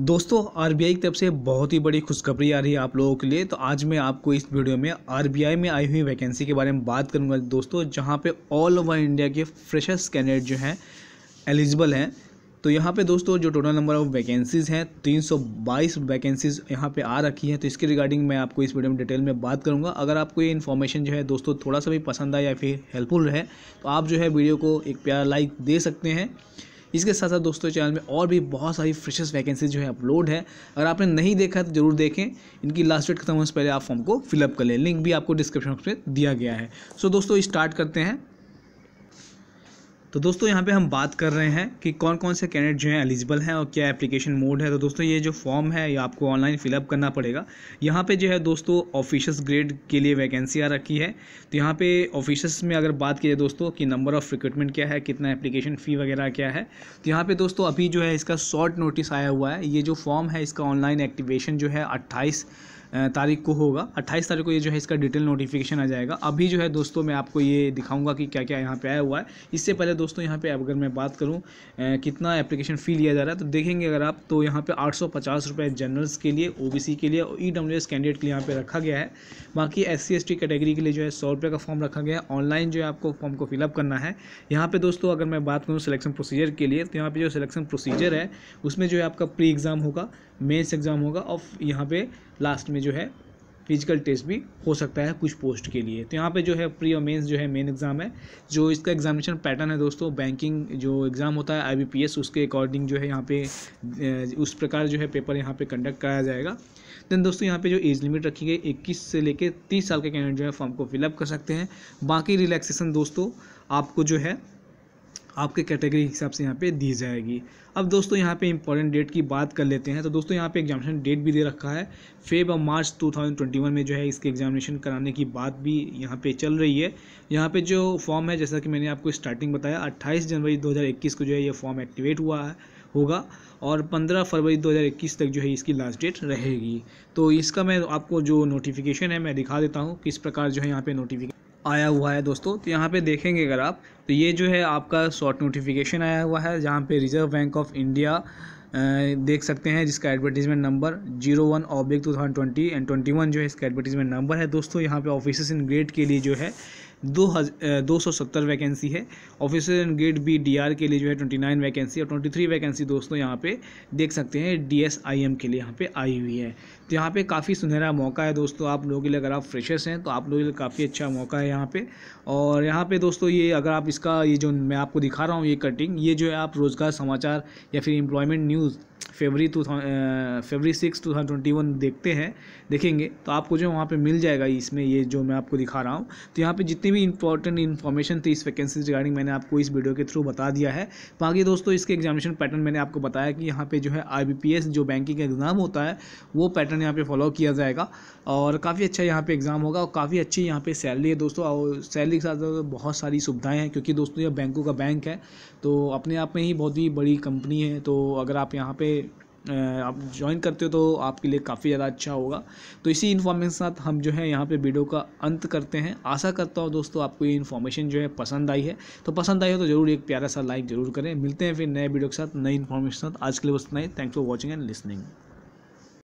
दोस्तों आर की तरफ से बहुत ही बड़ी खुशखबरी आ रही है आप लोगों के लिए तो आज मैं आपको इस वीडियो में आर में आई हुई वैकेंसी के बारे में बात करूंगा दोस्तों जहां पे ऑल ओवर इंडिया के फ्रेशर्स कैंडिडेट जो हैं एलिजिबल हैं तो यहाँ पे दोस्तों जो टोटल नंबर ऑफ वैकेंसीज़ हैं 322 वैकेंसीज़ यहाँ पे आ रखी हैं तो इसके रिगार्डिंग मैं आपको इस वीडियो में डिटेल में बात करूँगा अगर आपको ये इन्फॉर्मेशन जो है दोस्तों थोड़ा सा भी पसंद आए या फिर हेल्पफुल रहे तो आप जो है वीडियो को एक प्यारा लाइक दे सकते हैं इसके साथ साथ दोस्तों चैनल में और भी बहुत सारी फ्रेशस वैकेंसी जो है अपलोड है अगर आपने नहीं देखा तो जरूर देखें इनकी लास्ट डेट खत्म होने से पहले आप फॉर्म को फिलअप कर लें लिंक भी आपको डिस्क्रिप्शन में दिया गया है सो दोस्तों स्टार्ट करते हैं तो दोस्तों यहाँ पे हम बात कर रहे हैं कि कौन कौन से कैंडिडेट जो हैं एलिजिबल हैं और क्या एप्लीकेशन मोड है तो दोस्तों ये जो फॉर्म है ये आपको ऑनलाइन फिलअप करना पड़ेगा यहाँ पे जो है दोस्तों ऑफिशस ग्रेड के लिए वैकेंसी आ रखी है तो यहाँ पे ऑफिशियस में अगर बात की जाए दोस्तों कि नंबर ऑफ़ रिक्रूटमेंट क्या है कितना एप्लीकेशन फ़ी वगैरह क्या है तो यहाँ पर दोस्तों अभी जो है इसका शॉर्ट नोटिस आया हुआ है ये जो फॉर्म है इसका ऑनलाइन एक्टिवेशन जो है अट्ठाईस तारीख को होगा 28 तारीख को ये जो है इसका डिटेल नोटिफिकेशन आ जाएगा अभी जो है दोस्तों मैं आपको ये दिखाऊंगा कि क्या क्या यहाँ पे आया हुआ है इससे पहले दोस्तों यहाँ पे अगर मैं बात करूँ कितना एप्लीकेशन फ़ी लिया जा रहा है तो देखेंगे अगर आप तो यहाँ पे आठ रुपये जनरल्स के लिए ओ के लिए और ई e कैंडिडेट के लिए यहाँ पर रखा गया है बाकी एस सी कैटेगरी के लिए जो है सौ का फॉर्म रखा गया है ऑनलाइन जो है आपको फॉर्म को फिलअप करना है यहाँ पर दोस्तों अगर मैं बात करूँ सिलेक्शन प्रोसीजर के लिए तो यहाँ पर जो सिलेक्शन प्रोसीजर है उसमें जो है आपका प्री एग्ज़ाम होगा मेन्स एग्ज़ाम होगा और यहाँ पर लास्ट में जो है फिजिकल टेस्ट भी हो सकता है कुछ पोस्ट के लिए तो यहाँ पे जो है प्री और मेन्स जो है मेन एग्ज़ाम है जो इसका एग्जामिनेशन पैटर्न है दोस्तों बैंकिंग जो एग्ज़ाम होता है आईबीपीएस उसके अकॉर्डिंग जो है यहाँ पे उस प्रकार जो है पेपर यहाँ पे कंडक्ट कराया जाएगा देन दोस्तों यहाँ पे जो एज लिमिट रखी गई इक्कीस से लेकर तीस साल के कैंडिडेट जो है फॉर्म को फिलअप कर सकते हैं बाकी रिलैक्सेशन दोस्तों आपको जो है आपके कैटेगरी हिसाब से यहाँ पे दी जाएगी अब दोस्तों यहाँ पे इंपॉर्टेंट डेट की बात कर लेते हैं तो दोस्तों यहाँ पे एग्जामिनेशन डेट भी दे रखा है फेब और मार्च 2021 में जो है इसके एग्जामिनेशन कराने की बात भी यहाँ पे चल रही है यहाँ पे जो फॉर्म है जैसा कि मैंने आपको स्टार्टिंग बताया अट्ठाईस जनवरी दो को जो है ये फॉर्म एक्टिवेट हुआ है होगा और 15 फरवरी 2021 तक जो है इसकी लास्ट डेट रहेगी तो इसका मैं आपको जो नोटिफिकेशन है मैं दिखा देता हूँ किस प्रकार जो है यहाँ पे नोटिफिकेशन आया हुआ है दोस्तों तो यहाँ पे देखेंगे अगर आप तो ये जो है आपका शॉर्ट नोटिफिकेशन आया हुआ है जहाँ पे रिज़र्व बैंक ऑफ इंडिया देख सकते हैं जिसका advertisement number zero one oblique two thousand twenty and twenty one जो है इसका एडवर्टीजमेंट नंबर है दोस्तों यहाँ पे ऑफिस इन ग्रेड के लिए जो है दो हज दो सौ सत्तर वैकेंसी है office in grade B D R के लिए जो है ट्वेंटी नाइन वैकेंसी और ट्वेंटी थ्री वैकेंसी दोस्तों यहाँ पे देख सकते हैं डी एस आई एम के लिए यहाँ पे आई हुई है तो यहाँ पे काफ़ी सुनहरा मौका है दोस्तों आप लोगों के लिए अगर आप फ्रेशर्स हैं तो आप लोगों के लिए काफ़ी अच्छा मौका है यहाँ पे और यहाँ पे दोस्तों ये अगर आप इसका ये जो मैं आपको दिखा रहा हूँ ये कटिंग ये जो है आप रोज़गार समाचार या फिर employment news news February two February six two thousand twenty one देखते हैं देखेंगे तो आपको जो वहाँ पे मिल जाएगा इसमें ये जो मैं आपको दिखा रहा हूँ तो यहाँ पे जितनी भी इंपॉर्टेंट इन्फॉर्मेशन थी इस वैकेंसी रिगार्डिंग मैंने आपको इस वीडियो के थ्रू बता दिया है बाकी दोस्तों इसके एग्जामिनेशन पैटर्न मैंने आपको बताया कि यहाँ पर जो है आई जो बैंकिंग एग्ज़ाम होता है वो पैटर्न यहाँ पर फॉलो किया जाएगा और काफ़ी अच्छा यहाँ पर एग्ज़ाम होगा और काफ़ी अच्छी यहाँ पर सैलरी है दोस्तों और सैलरी के साथ बहुत सारी सुविधाएँ हैं क्योंकि दोस्तों यह बैंकों का बैंक है तो अपने आप में ही बहुत ही बड़ी कंपनी है तो अगर आप यहाँ पे आप ज्वाइन करते हो तो आपके लिए काफ़ी ज़्यादा अच्छा होगा तो इसी इन्फॉर्मेशन के साथ हम जो है यहाँ पे वीडियो का अंत करते हैं आशा करता हूँ दोस्तों आपको ये इन्फॉर्मेशन जो है पसंद आई है तो पसंद आई हो तो ज़रूर एक प्यारा सा लाइक ज़रूर करें मिलते हैं फिर नए वीडियो के साथ नई इन्फॉर्मेशन के साथ आज के लिए बस इतना thank for watching and listening